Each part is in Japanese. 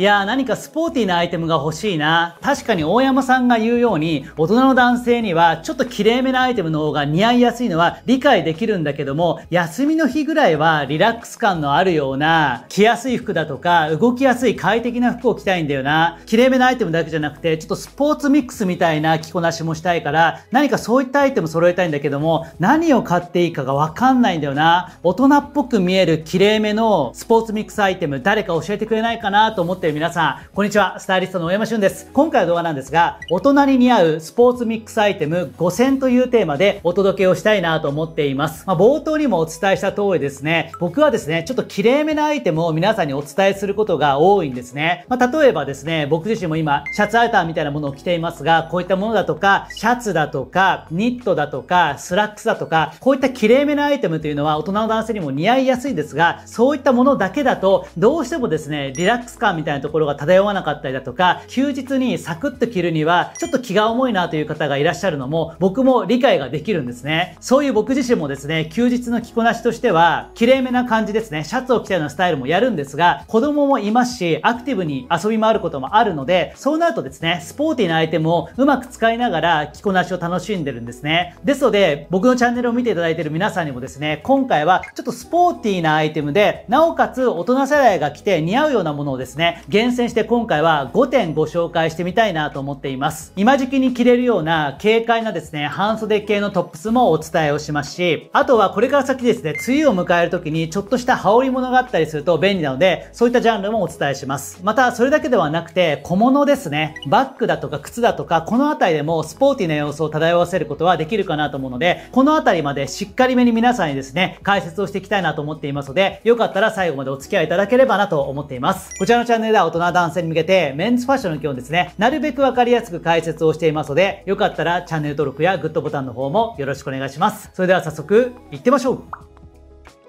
いやー何かスポーティーなアイテムが欲しいな。確かに大山さんが言うように、大人の男性にはちょっと綺麗めなアイテムの方が似合いやすいのは理解できるんだけども、休みの日ぐらいはリラックス感のあるような、着やすい服だとか、動きやすい快適な服を着たいんだよな。綺麗めなアイテムだけじゃなくて、ちょっとスポーツミックスみたいな着こなしもしたいから、何かそういったアイテム揃えたいんだけども、何を買っていいかがわかんないんだよな。大人っぽく見える綺麗めのスポーツミックスアイテム、誰か教えてくれないかなと思って皆さん、こんにちは。スタイリストの大山俊です。今回の動画なんですが、大人に合うスポーツミックスアイテム5000というテーマでお届けをしたいなと思っています。まあ、冒頭にもお伝えした通りですね、僕はですね、ちょっと綺麗めなアイテムを皆さんにお伝えすることが多いんですね。まあ、例えばですね、僕自身も今、シャツアウターみたいなものを着ていますが、こういったものだとか、シャツだとか、ニットだとか、スラックスだとか、こういった綺麗めなアイテムというのは大人の男性にも似合いやすいんですが、そういったものだけだと、どうしてもですね、リラックス感みたいななところが漂わなかったりだとか、休日にサクッと着るには、ちょっと気が重いなという方がいらっしゃるのも、僕も理解ができるんですね。そういう僕自身もですね、休日の着こなしとしては、綺麗めな感じですね、シャツを着たようなスタイルもやるんですが、子供もいますし、アクティブに遊び回ることもあるので、そうなるとですね、スポーティーなアイテムをうまく使いながら着こなしを楽しんでるんですね。ですので、僕のチャンネルを見ていただいている皆さんにもですね、今回はちょっとスポーティーなアイテムで、なおかつ大人世代が着て似合うようなものをですね、厳選して今回は5点ご紹介してみたいなと思っています。今時期に着れるような軽快なですね、半袖系のトップスもお伝えをしますし、あとはこれから先ですね、梅雨を迎える時にちょっとした羽織物があったりすると便利なので、そういったジャンルもお伝えします。また、それだけではなくて、小物ですね、バッグだとか靴だとか、この辺りでもスポーティーな様子を漂わせることはできるかなと思うので、この辺りまでしっかりめに皆さんにですね、解説をしていきたいなと思っていますので、よかったら最後までお付き合いいただければなと思っています。こちらのチャンネル年代大人男性に向けてメンズファッションの基本ですね、なるべくわかりやすく解説をしていますので、よかったらチャンネル登録やグッドボタンの方もよろしくお願いします。それでは早速、行ってみましょう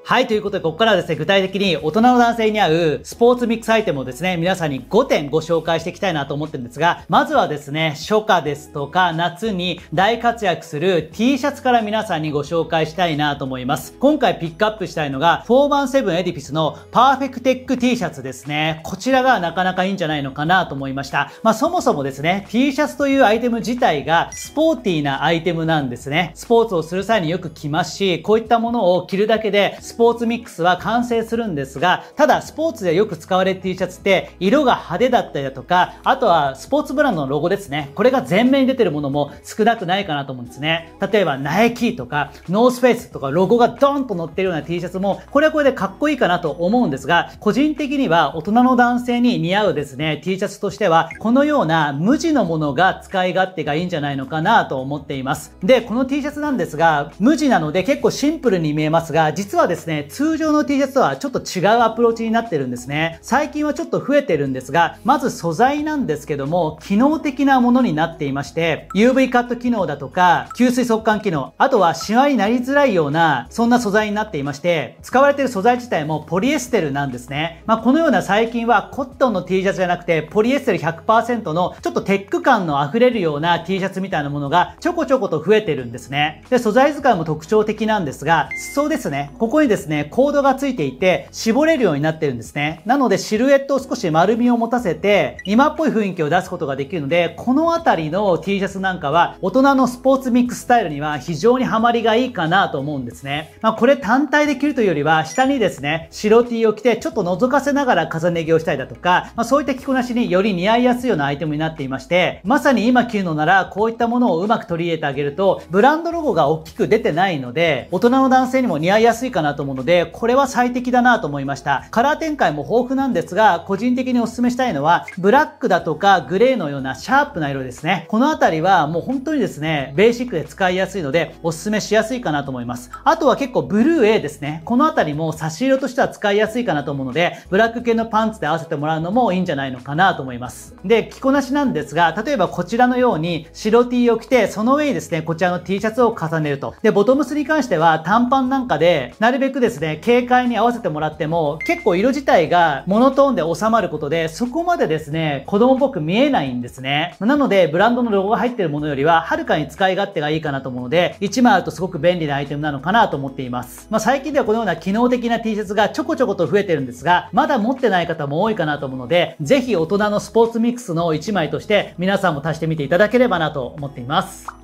はい、ということで、ここからはですね、具体的に大人の男性に合うスポーツミックスアイテムをですね、皆さんに5点ご紹介していきたいなと思ってるんですが、まずはですね、初夏ですとか夏に大活躍する T シャツから皆さんにご紹介したいなと思います。今回ピックアップしたいのが、417エディピスのパーフェクテック T シャツですね。こちらがなかなかいいんじゃないのかなと思いました。まあ、そもそもですね、T シャツというアイテム自体がスポーティーなアイテムなんですね。スポーツをする際によく着ますし、こういったものを着るだけで、スポーツミックスは完成するんですが、ただスポーツでよく使われる T シャツって色が派手だったりだとか、あとはスポーツブランドのロゴですね。これが全面に出てるものも少なくないかなと思うんですね。例えばナイキとかノースフェイスとかロゴがドーンと載ってるような T シャツも、これはこれでかっこいいかなと思うんですが、個人的には大人の男性に似合うですね、T シャツとしては、このような無地のものが使い勝手がいいんじゃないのかなと思っています。で、この T シャツなんですが、無地なので結構シンプルに見えますが、実はですねですね、通常の T シャツとはちょっと違うアプローチになってるんですね。最近はちょっと増えてるんですが、まず素材なんですけども、機能的なものになっていまして、UV カット機能だとか、吸水速乾機能、あとはシワになりづらいような、そんな素材になっていまして、使われてる素材自体もポリエステルなんですね。まあ、このような最近はコットンの T シャツじゃなくて、ポリエステル100%のちょっとテック感の溢れるような T シャツみたいなものがちょこちょこと増えてるんですね。で、素材使いも特徴的なんですが、裾ですね。ここにですね、コードがついていて、絞れるようになってるんですね。なので、シルエットを少し丸みを持たせて、今っぽい雰囲気を出すことができるので、このあたりの T シャツなんかは、大人のスポーツミックススタイルには非常にハマりがいいかなと思うんですね。まあ、これ単体で着るというよりは、下にですね、白 T を着て、ちょっと覗かせながら重ね着をしたりだとか、まあ、そういった着こなしにより似合いやすいようなアイテムになっていまして、まさに今着るのなら、こういったものをうまく取り入れてあげると、ブランドロゴが大きく出てないので、大人の男性にも似合いやすいかなとと思うので、これは最適だなと思いました。カラー展開も豊富なんですが、個人的にお勧めしたいのは、ブラックだとかグレーのようなシャープな色ですね。このあたりはもう本当にですね、ベーシックで使いやすいので、お勧めしやすいかなと思います。あとは結構ブルー A ですね。このあたりも差し色としては使いやすいかなと思うので、ブラック系のパンツで合わせてもらうのもいいんじゃないのかなと思います。で、着こなしなんですが、例えばこちらのように白 T を着て、その上にですね、こちらの T シャツを重ねると。で、ボトムスに関しては短パンなんかで、なるべくですね、警戒に合わせてもらっても、結構色自体がモノトーンで収まることで、そこまでですね、子供っぽく見えないんですね。なので、ブランドのロゴが入ってるものよりは、はるかに使い勝手がいいかなと思うので、1枚あるとすごく便利なアイテムなのかなと思っています。まあ、最近ではこのような機能的な T シャツがちょこちょこと増えてるんですが、まだ持ってない方も多いかなと思うので、ぜひ大人のスポーツミックスの1枚として、皆さんも足してみていただければなと思っています。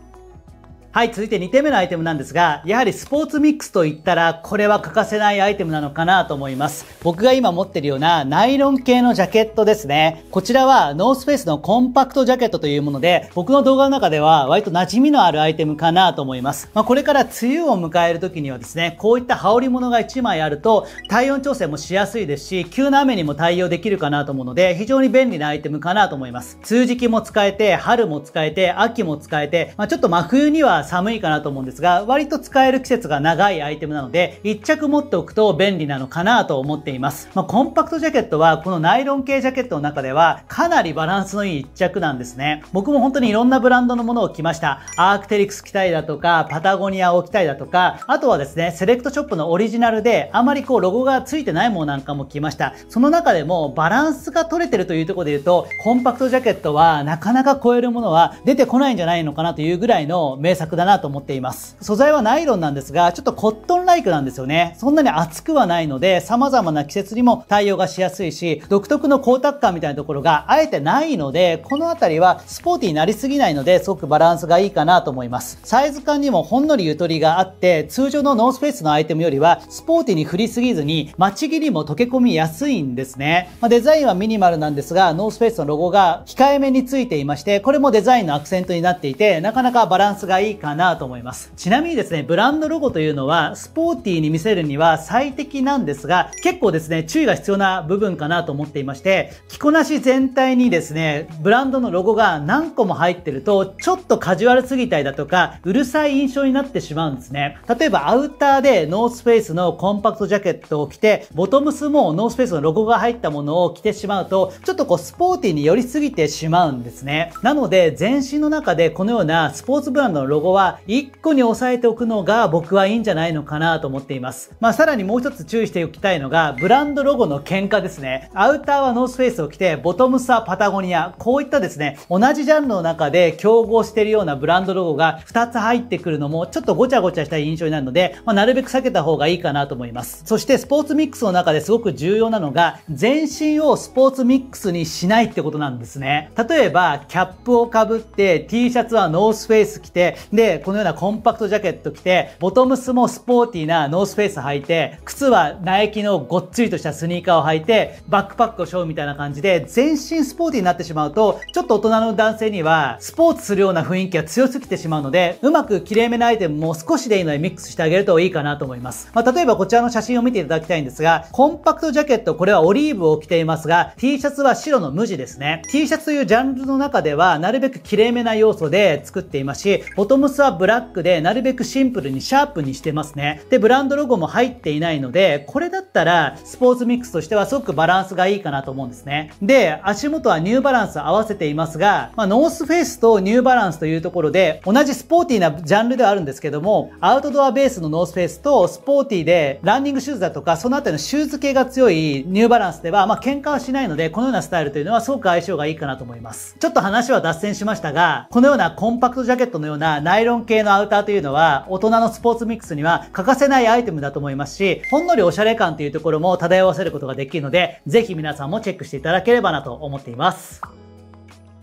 はい、続いて2点目のアイテムなんですが、やはりスポーツミックスといったら、これは欠かせないアイテムなのかなと思います。僕が今持ってるようなナイロン系のジャケットですね。こちらはノースペースのコンパクトジャケットというもので、僕の動画の中では割と馴染みのあるアイテムかなと思います。まあ、これから梅雨を迎える時にはですね、こういった羽織物が1枚あると、体温調整もしやすいですし、急な雨にも対応できるかなと思うので、非常に便利なアイテムかなと思います。通時期も使えて、春も使えて、秋も使えて、まあ、ちょっと真冬には寒いかなと思うんですが、割と使える季節が長いアイテムなので、1着持っておくと便利なのかなと思っています。まあ、コンパクトジャケットは、このナイロン系ジャケットの中では、かなりバランスのいい1着なんですね。僕も本当にいろんなブランドのものを着ました。アークテリクス着たいだとか、パタゴニアを着たいだとか、あとはですね、セレクトショップのオリジナルで、あまりこう、ロゴが付いてないものなんかも着ました。その中でも、バランスが取れてるというところで言うと、コンパクトジャケットは、なかなか超えるものは出てこないんじゃないのかなというぐらいの名作だなと思っています。素材はナイロンなんですが、ちょっとコットンライクなんですよね。そんなに厚くはないので、様々な季節にも対応がしやすいし、独特の光沢感みたいなところがあえてないので、このあたりはスポーティーになりすぎないので、すごくバランスがいいかなと思います。サイズ感にもほんのりゆとりがあって、通常のノースペースのアイテムよりは、スポーティーに振りすぎずに、待ち切りも溶け込みやすいんですね。まあ、デザインはミニマルなんですが、ノースペースのロゴが控えめについていまして、これもデザインのアクセントになっていて、なかなかバランスがいいかなと思います。ちなみにですね、ブランドロゴというのは、スポーティーに見せるには最適なんですが、結構ですね、注意が必要な部分かなと思っていまして、着こなし全体にですね、ブランドのロゴが何個も入ってると、ちょっとカジュアルすぎたりだとか、うるさい印象になってしまうんですね。例えば、アウターでノースフェイスのコンパクトジャケットを着て、ボトムスもノースフェイスのロゴが入ったものを着てしまうと、ちょっとこう、スポーティーに寄りすぎてしまうんですね。なので、全身の中でこのようなスポーツブランドのロゴは1個に押さえておくのが僕はいいんじゃないのかなと思っています。まあさらにもう一つ注意しておきたいのがブランドロゴの喧嘩ですね。アウターはノースフェイスを着てボトムスはパタゴニア。こういったですね、同じジャンルの中で競合しているようなブランドロゴが2つ入ってくるのもちょっとごちゃごちゃした印象になるので、まあ、なるべく避けた方がいいかなと思います。そしてスポーツミックスの中ですごく重要なのが全身をスポーツミックスにしないってことなんですね。例えばキャップをかぶって T シャツはノースフェイス着てで、このようなコンパクトジャケット着て、ボトムスもスポーティーなノースフェイス履いて、靴はナイキのごっつりとしたスニーカーを履いて、バックパックを背負うみたいな感じで、全身スポーティーになってしまうと、ちょっと大人の男性には、スポーツするような雰囲気が強すぎてしまうので、うまく綺れめなアイテムも少しでいいのでミックスしてあげるといいかなと思います。まあ、例えばこちらの写真を見ていただきたいんですが、コンパクトジャケット、これはオリーブを着ていますが、T シャツは白の無地ですね。T シャツというジャンルの中では、なるべく綺れめな要素で作っていますし、ボトムムスはブラックで、なるべくシンプルにシャープにしてますね。で、ブランドロゴも入っていないので、これだったら、スポーツミックスとしてはすごくバランスがいいかなと思うんですね。で、足元はニューバランス合わせていますが、まあ、ノースフェイスとニューバランスというところで、同じスポーティーなジャンルではあるんですけども、アウトドアベースのノースフェイスと、スポーティーで、ランニングシューズだとか、そのあたりのシューズ系が強いニューバランスでは、まあ、喧嘩はしないので、このようなスタイルというのはすごく相性がいいかなと思います。ちょっと話は脱線しましたが、このようなコンパクトジャケットのようなナイロン系のアウターというのは、大人のスポーツミックスには欠かせないアイテムだと思いますし、ほんのりおしゃれ感というところも漂わせることができるので、ぜひ皆さんもチェックしていただければなと思っています。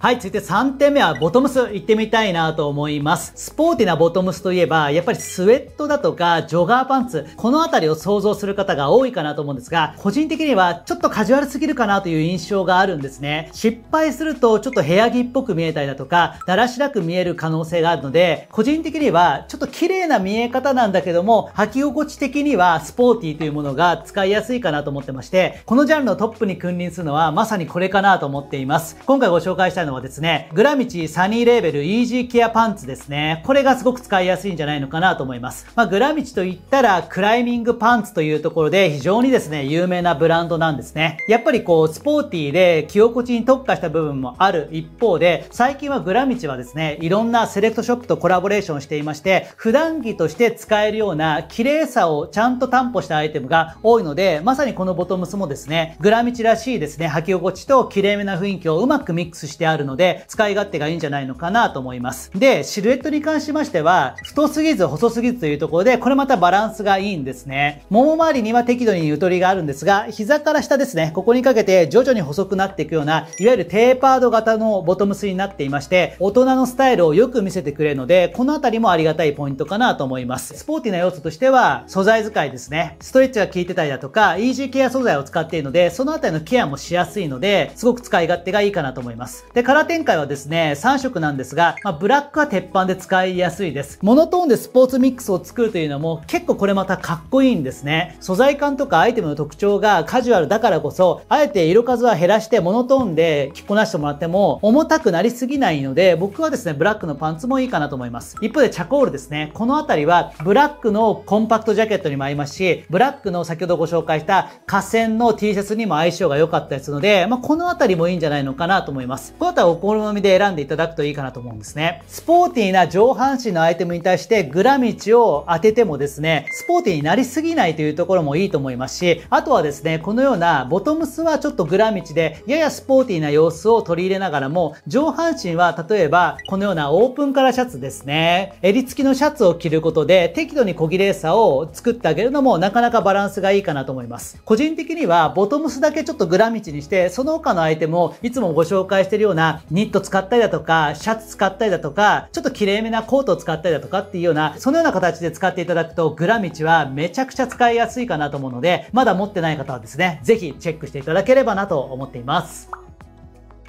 はい、続いて3点目はボトムス行ってみたいなと思います。スポーティなボトムスといえば、やっぱりスウェットだとかジョガーパンツ、このあたりを想像する方が多いかなと思うんですが、個人的にはちょっとカジュアルすぎるかなという印象があるんですね。失敗するとちょっと部屋着っぽく見えたりだとか、だらしなく見える可能性があるので、個人的にはちょっと綺麗な見え方なんだけども、履き心地的にはスポーティーというものが使いやすいかなと思ってまして、このジャンルのトップに君臨するのはまさにこれかなと思っています。今回ご紹介したいのははですね、グラミチサニーレーベルイージーケアパンツですね。これがすごく使いやすいんじゃないのかなと思います。まあ、グラミチといったら、クライミングパンツというところで非常にですね、有名なブランドなんですね。やっぱりこう、スポーティーで、着心地に特化した部分もある一方で、最近はグラミチはですね、いろんなセレクトショップとコラボレーションしていまして、普段着として使えるような綺麗さをちゃんと担保したアイテムが多いので、まさにこのボトムスもですね、グラミチらしいですね、履き心地と綺麗めな雰囲気をうまくミックスしてあるるので、使い勝手がいいんじゃないのかなと思います。で、シルエットに関しましては、太すぎず細すぎずというところで、これまたバランスがいいんですね。もも周りには適度にゆとりがあるんですが、膝から下ですね、ここにかけて徐々に細くなっていくような、いわゆるテーパード型のボトムスになっていまして、大人のスタイルをよく見せてくれるので、このあたりもありがたいポイントかなと思います。スポーティーな要素としては、素材使いですね。ストレッチが効いてたりだとか、イージーケア素材を使っているので、そのあたりのケアもしやすいので、すごく使い勝手がいいかなと思います。で、カラー展開はですね、3色なんですが、まあ、ブラックは鉄板で使いやすいです。モノトーンでスポーツミックスを作るというのも結構これまたかっこいいんですね。素材感とかアイテムの特徴がカジュアルだからこそ、あえて色数は減らしてモノトーンで着こなしてもらっても重たくなりすぎないので、僕はですね、ブラックのパンツもいいかなと思います。一方でチャコールですね、この辺りはブラックのコンパクトジャケットにも合いますし、ブラックの先ほどご紹介した河川の T シャツにも相性が良かったりするので、まあ、この辺りもいいんじゃないのかなと思います。この方はお好みで選んでいただくといいかなと思うんですね。スポーティーな上半身のアイテムに対してグラミチを当ててもですね、スポーティーになりすぎないというところもいいと思いますし、あとはですね、このようなボトムスはちょっとグラミチでややスポーティーな様子を取り入れながらも、上半身は例えばこのようなオープンカラーシャツですね、襟付きのシャツを着ることで適度に小綺麗さを作ってあげるのもなかなかバランスがいいかなと思います。個人的にはボトムスだけちょっとグラミチにして、その他のアイテムをいつもご紹介しているようななニット使ったりだとか、シャツ使ったりだとか、ちょっと綺麗めなコートを使ったりだとかっていうような、そのような形で使っていただくと、グラミチはめちゃくちゃ使いやすいかなと思うので、まだ持ってない方はですね、ぜひチェックしていただければなと思っています。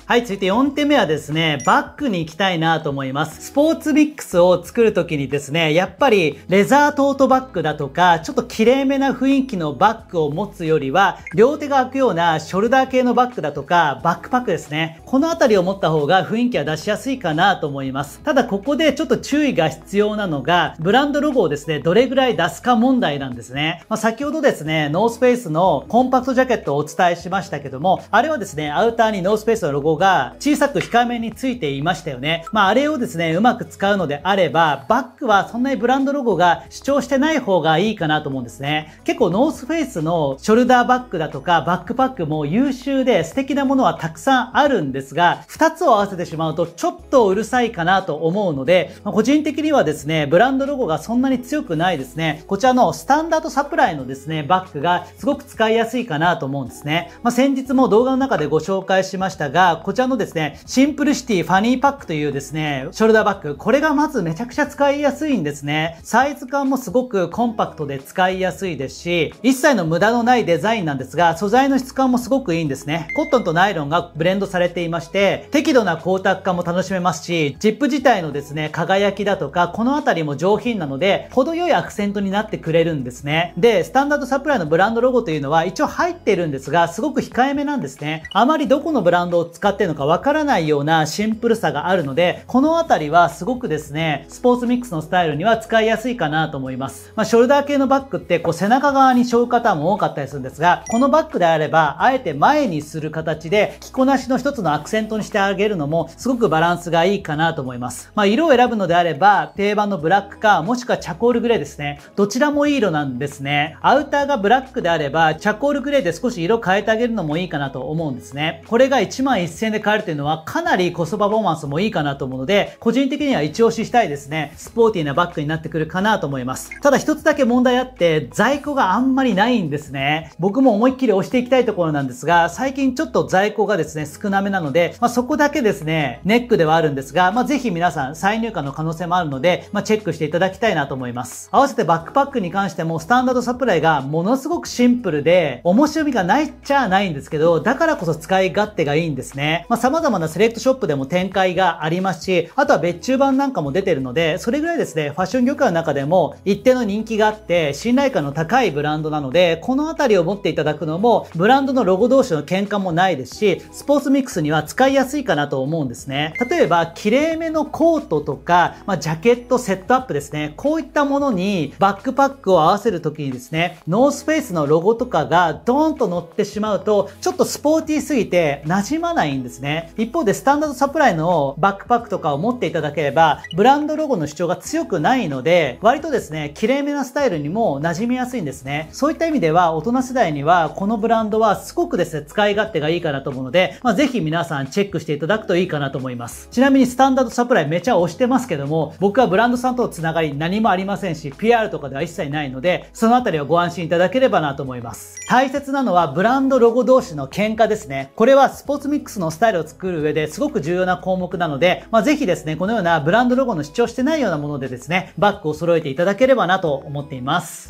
はい、続いて4点目はですね、バッグに行きたいなと思います。スポーツミックスを作るときにですね、やっぱりレザートートバッグだとか、ちょっと綺麗めな雰囲気のバッグを持つよりは、両手が開くようなショルダー系のバッグだとか、バックパックですね。このあたりを持った方が雰囲気は出しやすいかなと思います。ただここでちょっと注意が必要なのが、ブランドロゴをですね、どれぐらい出すか問題なんですね。まあ、先ほどですね、ノースペースのコンパクトジャケットをお伝えしましたけども、あれはですね、アウターにノースペースのロゴをが小さく控えめについていましたよね。まあ、あれをですね、うまく使うのであれば、バックはそんなにブランドロゴが主張してない方がいいかなと思うんですね。結構ノースフェイスのショルダーバッグだとかバックパックも優秀で素敵なものはたくさんあるんですが、2つを合わせてしまうとちょっとうるさいかなと思うので、まあ、個人的にはですね、ブランドロゴがそんなに強くないですね。こちらのスタンダードサプライのですね、バッグがすごく使いやすいかなと思うんですね。まあ、先日も動画の中でご紹介しましたが、こちらのですね、シンプルシティファニーパックというですね、ショルダーバッグ、これがまずめちゃくちゃ使いやすいんですね。サイズ感もすごくコンパクトで使いやすいですし、一切の無駄のないデザインなんですが、素材の質感もすごくいいんですね。コットンとナイロンがブレンドされていまして、適度な光沢感も楽しめますし、ジップ自体のですね、輝きだとか、このあたりも上品なので、程よいアクセントになってくれるんですね。で、スタンダードサプライのブランドロゴというのは一応入ってるんですが、すごく控えめなんですね。あまりどこのブランドを使っってるのかわからないようなシンプルさがあるので、このあたりはすごくですね、スポーツミックスのスタイルには使いやすいかなと思います。まあ、ショルダー系のバッグって、こう背中側に背負う方も多かったりするんですが、このバッグであれば、あえて前にする形で、着こなしの一つのアクセントにしてあげるのも、すごくバランスがいいかなと思います。まあ、色を選ぶのであれば、定番のブラックか、もしくはチャコールグレーですね。どちらもいい色なんですね。アウターがブラックであれば、チャコールグレーで少し色変えてあげるのもいいかなと思うんですね。これが1万1000戦で買えるというのはかなりコストパフォーマンスもいいかなと思うので、個人的には一押ししたいですね。スポーティーなバッグになってくるかなと思います。ただ一つだけ問題あって、在庫があんまりないんですね。僕も思いっきり押していきたいところなんですが、最近ちょっと在庫がですね、少なめなので、まあ、そこだけですね、ネックではあるんですが、まあ、ぜひ皆さん再入荷の可能性もあるので、まあ、チェックしていただきたいなと思います。合わせてバックパックに関しても、スタンダードサプライがものすごくシンプルで、面白みがないっちゃないんですけど、だからこそ使い勝手がいいんですね。まあ、様々なセレクトショップでも展開がありますし、あとは別注版なんかも出てるので、それぐらいですね、ファッション業界の中でも一定の人気があって、信頼感の高いブランドなので、このあたりを持っていただくのも、ブランドのロゴ同士の喧嘩もないですし、スポーツミックスには使いやすいかなと思うんですね。例えば、綺麗めのコートとか、まあ、ジャケットセットアップですね。こういったものにバックパックを合わせるときにですね、ノースフェイスのロゴとかがドーンと乗ってしまうと、ちょっとスポーティーすぎて馴染まないいんですね。一方でスタンダードサプライのバックパックとかを持っていただければ、ブランドロゴの主張が強くないので、割とですね、綺麗めなスタイルにも馴染みやすいんですね。そういった意味では、大人世代には、このブランドはすごくですね、使い勝手がいいかなと思うので、まあ、ぜひ皆さんチェックしていただくといいかなと思います。ちなみにスタンダードサプライめちゃ押してますけども、僕はブランドさんとのつながり何もありませんし、PR とかでは一切ないので、そのあたりはご安心いただければなと思います。大切なのは、ブランドロゴ同士の喧嘩ですね。これはスポーツミックスののスタイルを作る上ですごく重要な項目なので、まあ、ぜひですね、このようなブランドロゴの主張してないようなものでですね、バッグを揃えていただければなと思っています。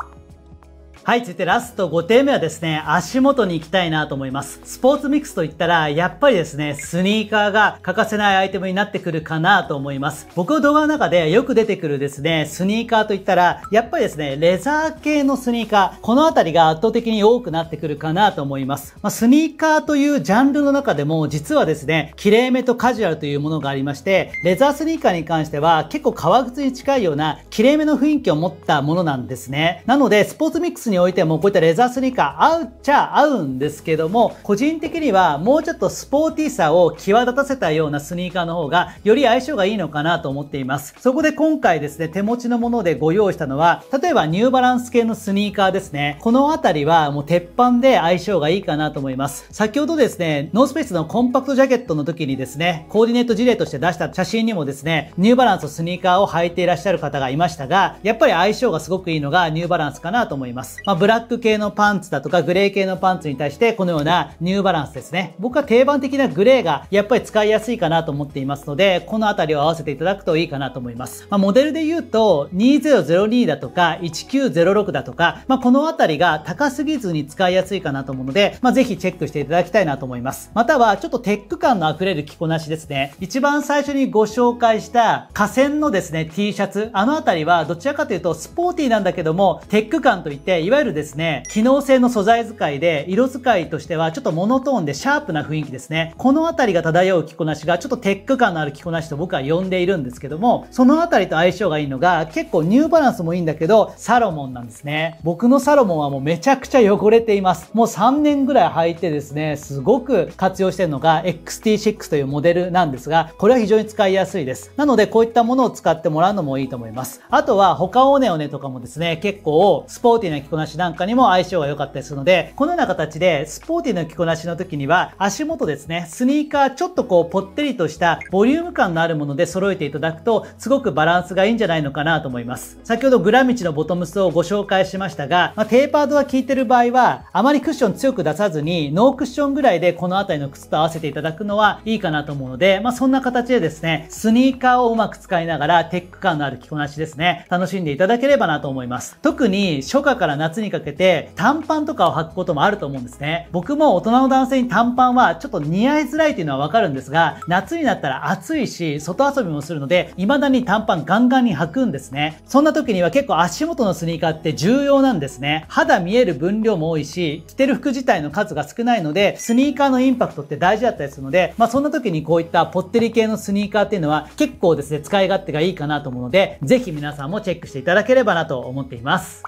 はい、続いてラスト5点目はですね、足元に行きたいなと思います。スポーツミックスといったら、やっぱりですね、スニーカーが欠かせないアイテムになってくるかなと思います。僕の動画の中でよく出てくるですね、スニーカーといったら、やっぱりですね、レザー系のスニーカー、このあたりが圧倒的に多くなってくるかなと思います。まあ、スニーカーというジャンルの中でも、実はですね、綺麗めとカジュアルというものがありまして、レザースニーカーに関しては、結構革靴に近いような、綺麗めの雰囲気を持ったものなんですね。なので、スポーツミックスににおいてもこういったレザースニーカー合うっちゃ合うんですけども、個人的にはもうちょっとスポーティーさを際立たせたようなスニーカーの方がより相性がいいのかなと思っています。そこで今回ですね、手持ちのものでご用意したのは、例えばニューバランス系のスニーカーですね。このあたりはもう鉄板で相性がいいかなと思います。先ほどですね、ノースペースのコンパクトジャケットの時にですね、コーディネート事例として出した写真にもですね、ニューバランスのスニーカーを履いていらっしゃる方がいましたが、やっぱり相性がすごくいいのがニューバランスかなと思います。まあ、ブラック系のパンツだとかグレー系のパンツに対してこのようなニューバランスですね。僕は定番的なグレーがやっぱり使いやすいかなと思っていますので、このあたりを合わせていただくといいかなと思います。まあ、モデルで言うと2002だとか1906だとか、まあ、このあたりが高すぎずに使いやすいかなと思うので、まあ、ぜひチェックしていただきたいなと思います。またはちょっとテック感の溢れる着こなしですね。一番最初にご紹介した河川のですね、T シャツ、あのあたりはどちらかというとスポーティーなんだけども、テック感といって、いわわゆるですね、機能性の素材使いで、色使いとしてはちょっとモノトーンでシャープな雰囲気ですね。このあたりが漂う着こなしが、ちょっとテック感のある着こなしと僕は呼んでいるんですけども、そのあたりと相性がいいのが、結構ニューバランスもいいんだけど、サロモンなんですね。僕のサロモンはもうめちゃくちゃ汚れています。もう3年ぐらい履いてですね、すごく活用してるのが XT6 というモデルなんですが、これは非常に使いやすいです。なので、こういったものを使ってもらうのもいいと思います。あとは、他オネオネとかもですね、結構スポーティーな着こなししなんかにも相性が良かったりするので、このような形でスポーティーな着こなしの時には足元ですね、スニーカーちょっとこうぽってりとしたボリューム感のあるもので揃えていただくと、すごくバランスがいいんじゃないのかなと思います。先ほどグラミチのボトムスをご紹介しましたが、まあ、テーパードが効いてる場合は、あまりクッション強く出さずに、ノークッションぐらいでこの辺りの靴と合わせていただくのはいいかなと思うので、まあ、そんな形でですね、スニーカーをうまく使いながらテック感のある着こなしですね、楽しんでいただければなと思います。特に初夏から夏にかけて短パンとかを履くこともあると思うんですね。僕も大人の男性に短パンはちょっと似合いづらいというのはわかるんですが、夏になったら暑いし、外遊びもするので、未だに短パンガンガンに履くんですね。そんな時には結構足元のスニーカーって重要なんですね。肌見える分量も多いし、着てる服自体の数が少ないので、スニーカーのインパクトって大事だったりするので、まあそんな時にこういったポッテリ系のスニーカーっていうのは結構ですね、使い勝手がいいかなと思うので、ぜひ皆さんもチェックしていただければなと思っています。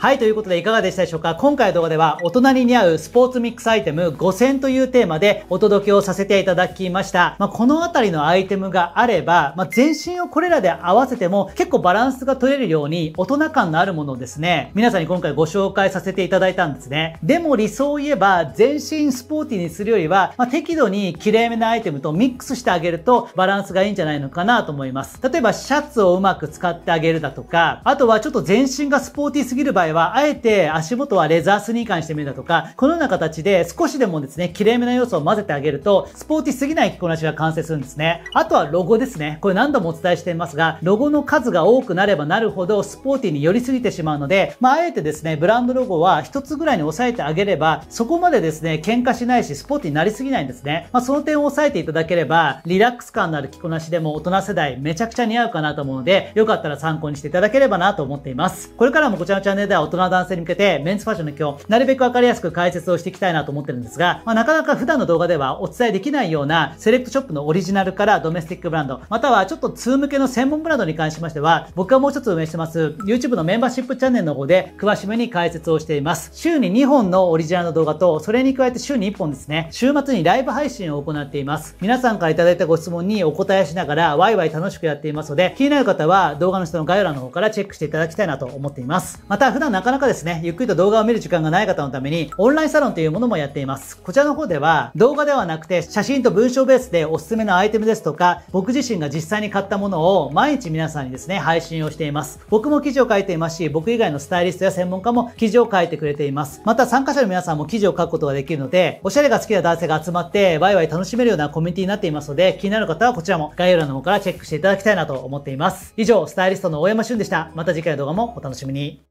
はい、ということでいかがでしたでしょうか今回の動画ではお隣に合うスポーツミックスアイテム5000というテーマでお届けをさせていただきました。まあ、このあたりのアイテムがあれば、まあ、全身をこれらで合わせても結構バランスが取れるように大人感のあるものをですね、皆さんに今回ご紹介させていただいたんですね。でも理想を言えば全身スポーティーにするよりは、まあ、適度に綺麗めなアイテムとミックスしてあげるとバランスがいいんじゃないのかなと思います。例えばシャツをうまく使ってあげるだとか、あとはちょっと全身がスポーティーすぎる場合回は、あえて足元はレザースニーカーにしてみるだとか、このような形で少しでもですね、綺麗めな要素を混ぜてあげると、スポーティすぎない着こなしが完成するんですね。あとはロゴですね。これ何度もお伝えしていますが、ロゴの数が多くなればなるほど、スポーティーに寄りすぎてしまうので、まあ、あえてですね、ブランドロゴは1つぐらいに抑えてあげれば、そこまでですね、喧嘩しないし、スポーティーになりすぎないんですね。まあ、その点を抑えていただければ、リラックス感のある着こなしでも大人世代めちゃくちゃ似合うかなと思うので、よかったら参考にしていただければなと思っています。これからもこちらのチャンネルでは大人男性に向けて、メンズファッションの今日、なるべくわかりやすく解説をしていきたいなと思ってるんですが、まあ、なかなか普段の動画ではお伝えできないような、セレクトショップのオリジナルからドメスティックブランド、またはちょっと通向けの専門ブランドに関しましては、僕はもう一つ運営してます、YouTube のメンバーシップチャンネルの方で、詳しめに解説をしています。週に2本のオリジナルの動画と、それに加えて週に1本ですね、週末にライブ配信を行っています。皆さんから頂いたご質問にお答えしながら、ワイワイ楽しくやっていますので、気になる方は動画の下の概要欄の方からチェックしていただきたいなと思っています。また、普段がなかなかですね、ゆっくりと動画を見る時間がない方のために、オンラインサロンというものもやっています。こちらの方では、動画ではなくて、写真と文章ベースでおすすめのアイテムですとか、僕自身が実際に買ったものを毎日皆さんにですね、配信をしています。僕も記事を書いていますし、僕以外のスタイリストや専門家も記事を書いてくれています。また参加者の皆さんも記事を書くことができるので、おしゃれが好きな男性が集まって、ワイワイ楽しめるようなコミュニティになっていますので、気になる方はこちらも概要欄の方からチェックしていただきたいなと思っています。以上、スタイリストの大山俊でした。また次回の動画もお楽しみに。